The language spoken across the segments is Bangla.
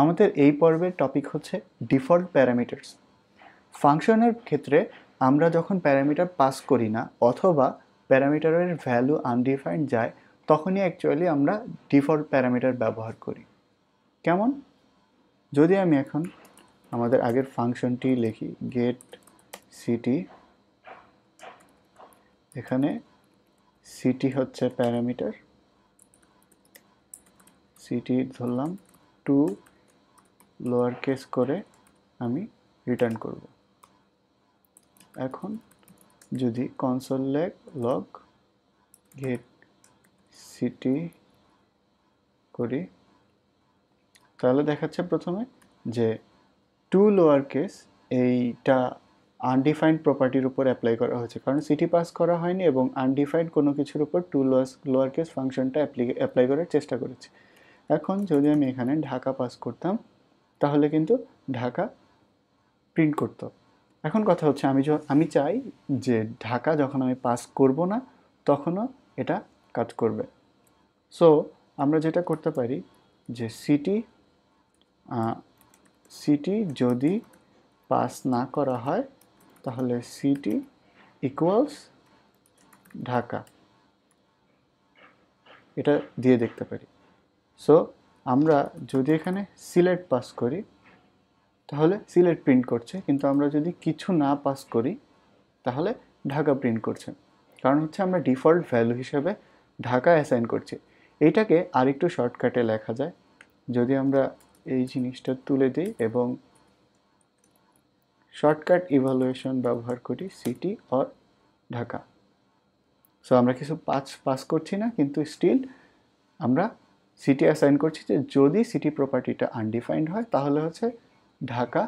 আমাদের এই পর্বের টপিক হচ্ছে ডিফল্ট প্যারামিটার্স ফাংশনের ক্ষেত্রে আমরা যখন প্যারামিটার পাস করি না অথবা প্যারামিটারের ভ্যালু আনডিফাইন্ড যায় তখনই অ্যাকচুয়ালি আমরা ডিফল্ট প্যারামিটার ব্যবহার করি কেমন যদি আমি এখন আমাদের আগের ফাংশনটি লিখি গেট সিটি এখানে সিটি হচ্ছে প্যারামিটার সিটি ধরলাম টু লোয়ার কেস করে আমি রিটার্ন করব এখন যদি console leg log get city করি তাহলে দেখাচ্ছে প্রথমে যে টু লোয়ার কেস এইটা আনডিফাইন্ড প্রপার্টির উপর অ্যাপ্লাই করা হয়েছে কারণ সিটি পাস করা হয়নি এবং আনডিফাইন্ড কোনো কিছুর উপর টু লোয়ার লোয়ার কেস ফাংশনটা অ্যাপ্লাই করার চেষ্টা করেছে এখন যদি আমি এখানে ঢাকা পাস করতাম তাহলে কিন্তু ঢাকা প্রিন্ট করতো এখন কথা হচ্ছে আমি আমি চাই যে ঢাকা যখন আমি পাস করব না তখনও এটা কাজ করবে সো আমরা যেটা করতে পারি যে সিটি সিটি যদি পাস না করা হয় তাহলে সিটি ইকুয়ালস ঢাকা এটা দিয়ে দেখতে পারি সো আমরা যদি এখানে সিলেট পাস করি তাহলে সিলেট প্রিন্ট করছে কিন্তু আমরা যদি কিছু না পাস করি তাহলে ঢাকা প্রিন্ট করছে কারণ হচ্ছে আমরা ডিফল্ট ভ্যালু হিসেবে ঢাকা অ্যাসাইন করছি এইটাকে আরেকটু শর্টকাটে লেখা যায় যদি আমরা এই জিনিসটা তুলে দিই এবং শর্টকাট ইভালুয়েশন ব্যবহার করি সিটি অর ঢাকা সো আমরা কিছু পাস পাস করছি না কিন্তু স্টিল আমরা সিটি অ্যাসাইন করছি যে যদি সিটি প্রপার্টিটা আনডিফাইন্ড হয় তাহলে হচ্ছে ঢাকা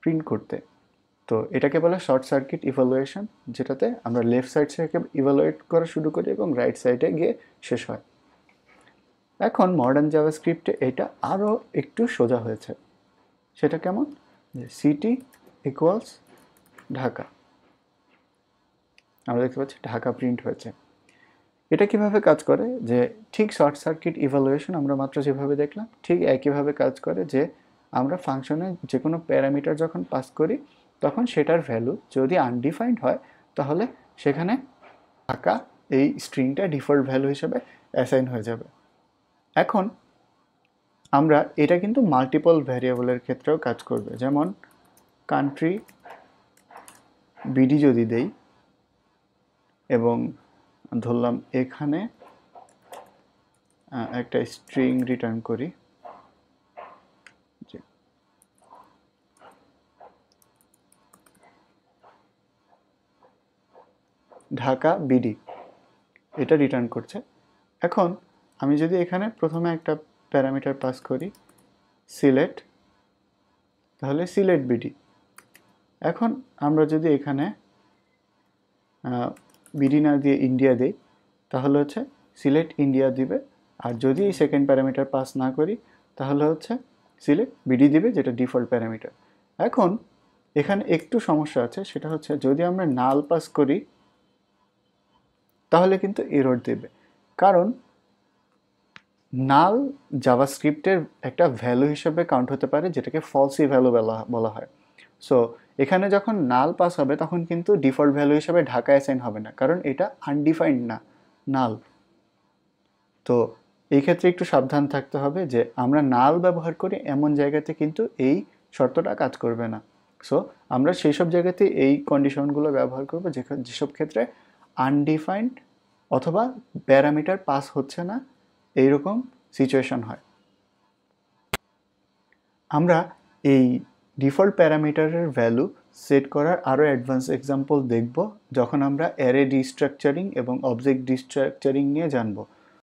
প্রিন্ট করতে তো এটাকে বলে শর্ট সার্কিট ইভালুয়েশন যেটাতে আমরা লেফট সাইড থেকে ইভালুয়েট করা শুরু করি এবং রাইট সাইডে গিয়ে শেষ হয় এখন মডার্ন স্ক্রিপ্টে এটা আরও একটু সোজা হয়েছে সেটা কেমন যে সিটি ইকুয়ালস ঢাকা আমরা দেখতে পাচ্ছি ঢাকা প্রিন্ট হয়েছে এটা কিভাবে কাজ করে যে ঠিক শর্ট সার্কিট ইভ্যালুয়েশন আমরা মাত্র যেভাবে দেখলাম ঠিক একইভাবে কাজ করে যে আমরা ফাংশনে যে কোনো প্যারামিটার যখন পাস করি তখন সেটার ভ্যালু যদি আনডিফাইন্ড হয় তাহলে সেখানে থাকা এই স্ট্রিংটা ডিফল্ট ভ্যালু হিসেবে অ্যাসাইন হয়ে যাবে এখন আমরা এটা কিন্তু মাল্টিপল ভ্যারিয়েবলের ক্ষেত্রেও কাজ করবে যেমন কান্ট্রি বিডি যদি দেই এবং ধরলাম এখানে একটা স্ট্রিং রিটার্ন করি ঢাকা বিডি এটা রিটার্ন করছে এখন আমি যদি এখানে প্রথমে একটা প্যারামিটার পাস করি সিলেট তাহলে সিলেট বিডি এখন আমরা যদি এখানে বিডি না দিয়ে ইন্ডিয়া দিই তাহলে হচ্ছে সিলেক্ট ইন্ডিয়া দিবে আর যদি এই সেকেন্ড প্যারামিটার পাস না করি তাহলে হচ্ছে সিলেক্ট বিডি দিবে যেটা ডিফল্ট প্যারামিটার এখন এখানে একটু সমস্যা আছে সেটা হচ্ছে যদি আমরা নাল পাস করি তাহলে কিন্তু এরর দেবে কারণ নাল জাভাস্ক্রিপ্টের একটা ভ্যালু হিসেবে কাউন্ট হতে পারে যেটাকে ফলসি ভ্যালু বলা হয় সো এখানে যখন নাল পাস হবে তখন কিন্তু ডিফল্ট ভ্যালু হিসাবে ঢাকা অ্যাসাইন হবে না কারণ এটা আনডিফাইন্ড না নাল তো এই ক্ষেত্রে একটু সাবধান থাকতে হবে যে আমরা নাল ব্যবহার করি এমন জায়গাতে কিন্তু এই শর্তটা কাজ করবে না সো আমরা সেই সব জায়গাতে এই কন্ডিশনগুলো ব্যবহার করবো যেসব ক্ষেত্রে আনডিফাইন্ড অথবা প্যারামিটার পাস হচ্ছে না এইরকম সিচুয়েশন হয় আমরা এই ডিফল্ট প্যারামিটারের ভ্যালু সেট করার আরও অ্যাডভান্স এক্সাম্পল দেখব যখন আমরা অ্যারে ডিস্ট্রাকচারিং এবং অবজেক্ট ডিস্ট্রাকচারিং নিয়ে জানবো